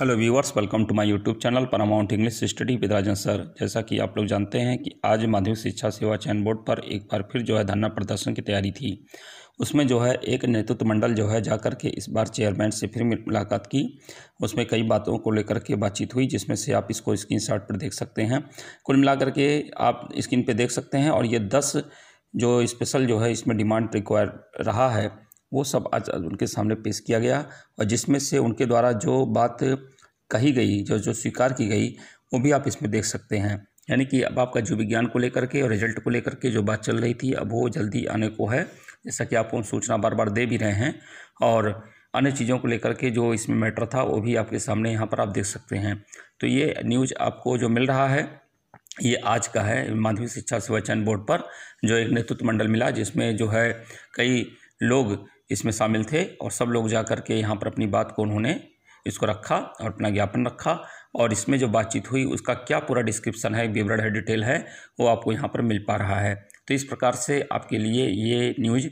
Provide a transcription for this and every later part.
hello viewers welcome to my YouTube channel Paramount English study with Rajan sir जैसा कि आप लोग जानते हैं कि आज माध्यमिक शिक्षा सेवा चयन बोर्ड पर एक बार फिर जो है धरना प्रदर्शन की तैयारी थी उसमें जो है एक नेतृत्व मंडल जो है जा कर के इस बार चेयरमैन से फिर मुलाकात की उसमें कई बातों को लेकर के बातचीत हुई जिसमें से आप इसको स्क्रीन पर देख सकते हैं कुल मिलाकर के आप स्क्रीन पर देख सकते हैं और ये दस जो स्पेशल जो है इसमें डिमांड रिक्वायर रहा है वो सब आज उनके सामने पेश किया गया और जिसमें से उनके द्वारा जो बात कही गई जो जो स्वीकार की गई वो भी आप इसमें देख सकते हैं यानी कि अब आपका जीव विज्ञान को लेकर के और रिजल्ट को लेकर के जो बात चल रही थी अब वो जल्दी आने को है जैसा कि आपको सूचना बार बार दे भी रहे हैं और अन्य चीज़ों को लेकर के जो इसमें मैटर था वो भी आपके सामने यहाँ पर आप देख सकते हैं तो ये न्यूज़ आपको जो मिल रहा है ये आज का है माध्यमिक शिक्षा सेवाचयन बोर्ड पर जो एक नेतृत्व मंडल मिला जिसमें जो है कई लोग इसमें शामिल थे और सब लोग जा कर के यहाँ पर अपनी बात को उन्होंने इसको रखा और अपना ज्ञापन रखा और इसमें जो बातचीत हुई उसका क्या पूरा डिस्क्रिप्शन है विवरण है डिटेल है वो आपको यहाँ पर मिल पा रहा है तो इस प्रकार से आपके लिए ये न्यूज़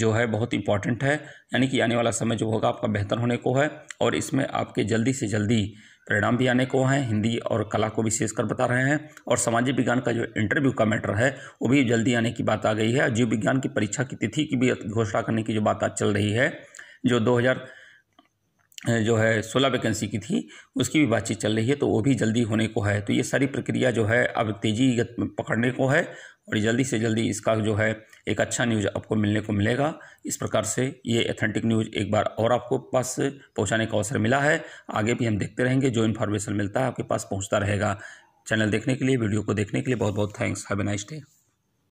जो है बहुत इंपॉर्टेंट है यानी कि आने वाला समय जो होगा आपका बेहतर होने को है और इसमें आपके जल्दी से जल्दी परिणाम भी आने को हैं हिंदी और कला को विशेषकर बता रहे हैं और सामाजिक विज्ञान का जो इंटरव्यू का मैटर है वो भी जल्दी आने की बात आ गई है और जीव विज्ञान की परीक्षा की तिथि की भी घोषणा करने की जो बात आज चल रही है जो दो हज़ार जो है सोलह वैकेंसी की थी उसकी भी बातचीत चल रही है तो वो भी जल्दी होने को है तो ये सारी प्रक्रिया जो है अब तेज़ी पकड़ने को है और जल्दी से जल्दी इसका जो है एक अच्छा न्यूज़ आपको मिलने को मिलेगा इस प्रकार से ये एथेंटिक न्यूज़ एक बार और आपको पास पहुंचाने का अवसर मिला है आगे भी हम देखते रहेंगे जो इन्फॉर्मेशन मिलता है आपके पास पहुँचता रहेगा चैनल देखने के लिए वीडियो को देखने के लिए बहुत बहुत thanks have a nice day